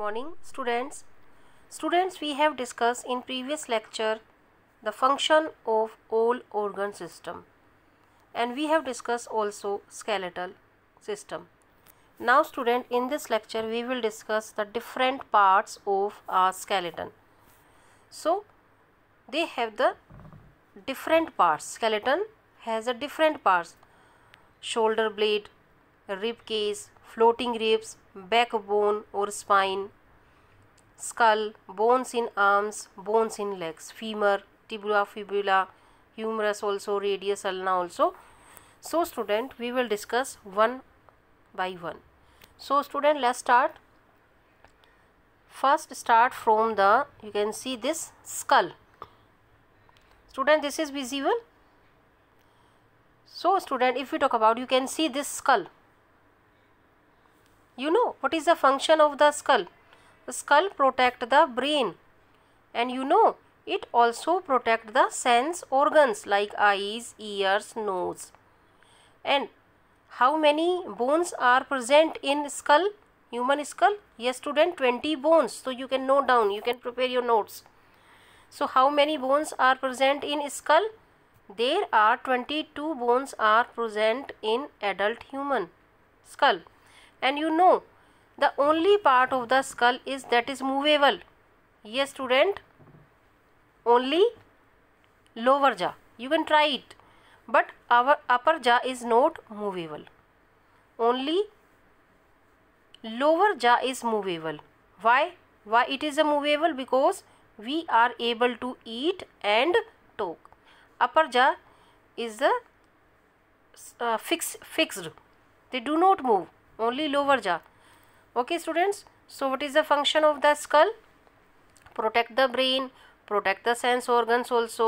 morning students students we have discussed in previous lecture the function of all organ system and we have discussed also skeletal system now student in this lecture we will discuss the different parts of our skeleton so they have the different parts skeleton has a different parts shoulder blade rib cage floating ribs backbone or spine, skull, bones in arms, bones in legs, femur, tibia, fibula, humerus also, radius, ulna also. So student, we will discuss one by one. So student, let's start. First start from the, you can see this skull. Student, this is visible. So student, if we talk about, you can see this skull you know what is the function of the skull? The skull protect the brain and you know it also protect the sense organs like eyes, ears, nose. And how many bones are present in skull? Human skull? Yes student 20 bones. So you can note down, you can prepare your notes. So how many bones are present in skull? There are 22 bones are present in adult human skull and you know the only part of the skull is that is movable yes student only lower jaw you can try it but our upper jaw is not movable only lower jaw is movable why why it is a movable because we are able to eat and talk upper jaw is a uh, fixed fixed they do not move only lower jaw okay students so what is the function of the skull protect the brain protect the sense organs also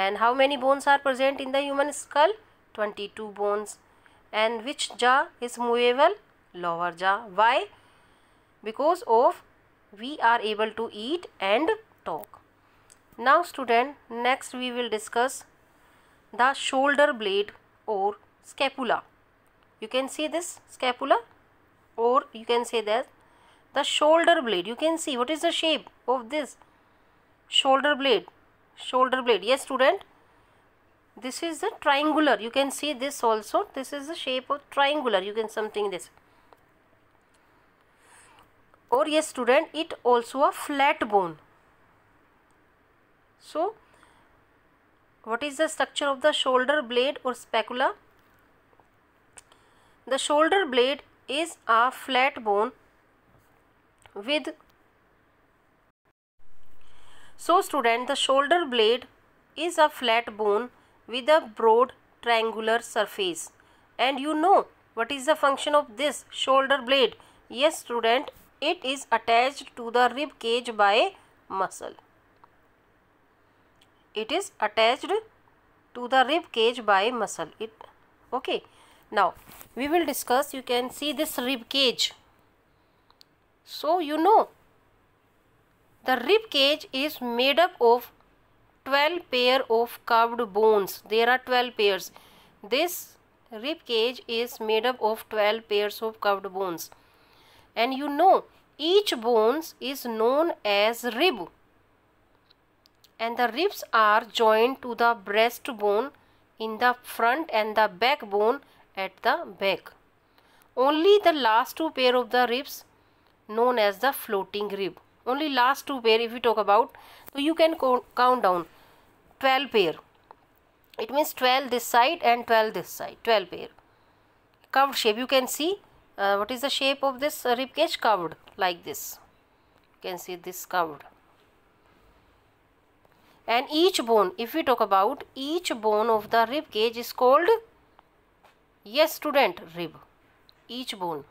and how many bones are present in the human skull 22 bones and which jaw is movable lower jaw why because of we are able to eat and talk now student next we will discuss the shoulder blade or scapula you can see this scapula or you can say that the shoulder blade you can see what is the shape of this shoulder blade shoulder blade yes student this is the triangular you can see this also this is the shape of triangular you can something this or yes student it also a flat bone so what is the structure of the shoulder blade or scapula the shoulder blade is a flat bone with so student the shoulder blade is a flat bone with a broad triangular surface and you know what is the function of this shoulder blade yes student it is attached to the rib cage by muscle it is attached to the rib cage by muscle it okay now we will discuss you can see this rib cage so you know the rib cage is made up of 12 pair of curved bones there are 12 pairs this rib cage is made up of 12 pairs of curved bones and you know each bones is known as rib and the ribs are joined to the breast bone in the front and the backbone at the back. Only the last two pair of the ribs known as the floating rib. Only last two pair if we talk about. So you can count down 12 pair. It means 12 this side and 12 this side. 12 pair. Curved shape. You can see uh, what is the shape of this uh, rib cage curved like this. You can see this curved and each bone if we talk about each bone of the rib cage is called Yes student, rib, each bone.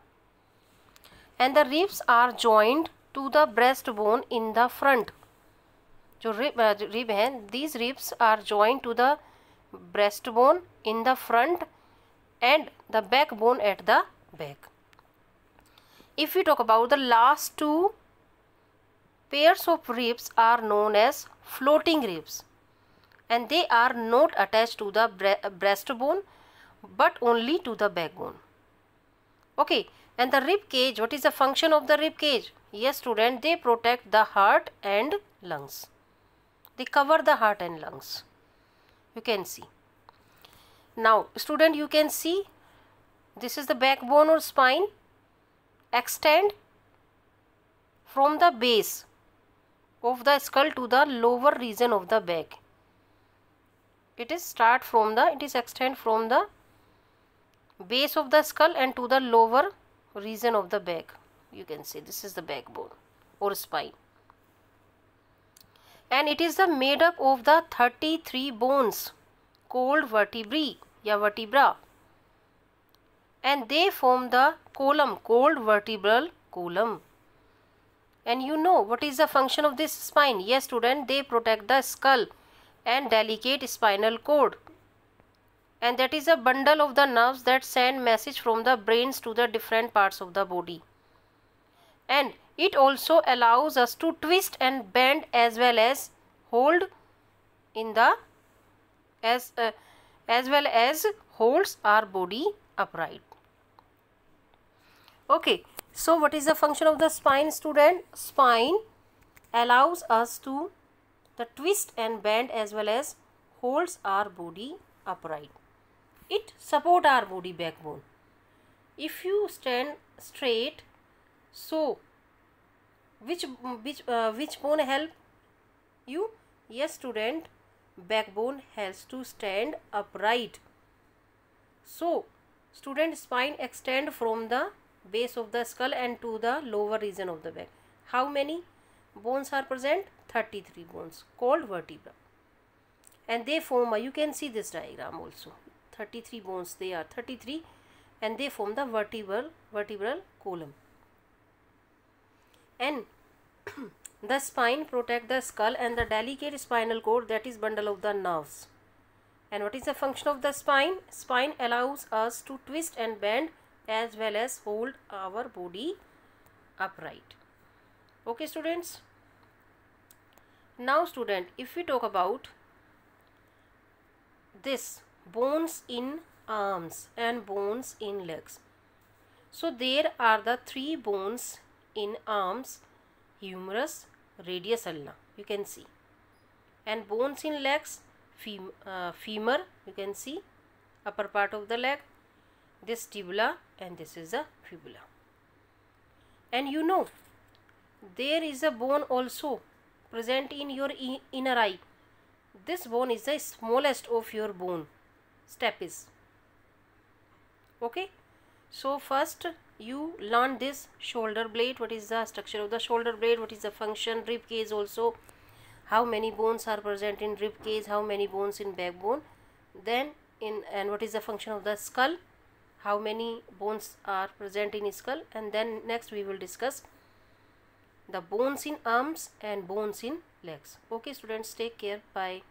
And the ribs are joined to the breastbone in the front. जो rib rib uh, हैं these ribs are joined to the bone in the the and the the bone at the if we talk about the last two pairs of ribs are known as floating ribs and they are not attached to the breastbone but only to the backbone. Okay, and the rib cage, what is the function of the rib cage? Yes, student, they protect the heart and lungs. They cover the heart and lungs. You can see. Now, student, you can see this is the backbone or spine extend from the base of the skull to the lower region of the back. It is start from the, it is extend from the base of the skull and to the lower region of the back you can see this is the backbone or spine and it is the made up of the 33 bones called vertebrae vertebra and they form the column called vertebral column and you know what is the function of this spine yes student they protect the skull and delicate spinal cord and that is a bundle of the nerves that send message from the brains to the different parts of the body and it also allows us to twist and bend as well as hold in the as uh, as well as holds our body upright okay so what is the function of the spine student spine allows us to the twist and bend as well as holds our body upright it support our body backbone if you stand straight so which which uh, which bone help you yes student backbone has to stand upright so student spine extend from the base of the skull and to the lower region of the back how many bones are present 33 bones called vertebra and they form a you can see this diagram also 33 bones they are 33 and they form the vertebral vertebral column and the spine protect the skull and the delicate spinal cord that is bundle of the nerves and what is the function of the spine spine allows us to twist and bend as well as hold our body upright okay students now student if we talk about this bones in arms and bones in legs. So there are the three bones in arms, humerus, radius ulna, you can see. And bones in legs, fem uh, femur, you can see, upper part of the leg, this tibula and this is the fibula. And you know, there is a bone also present in your inner eye. This bone is the smallest of your bone step is okay so first you learn this shoulder blade what is the structure of the shoulder blade what is the function rib cage also how many bones are present in rib cage how many bones in backbone then in and what is the function of the skull how many bones are present in skull and then next we will discuss the bones in arms and bones in legs okay students take care bye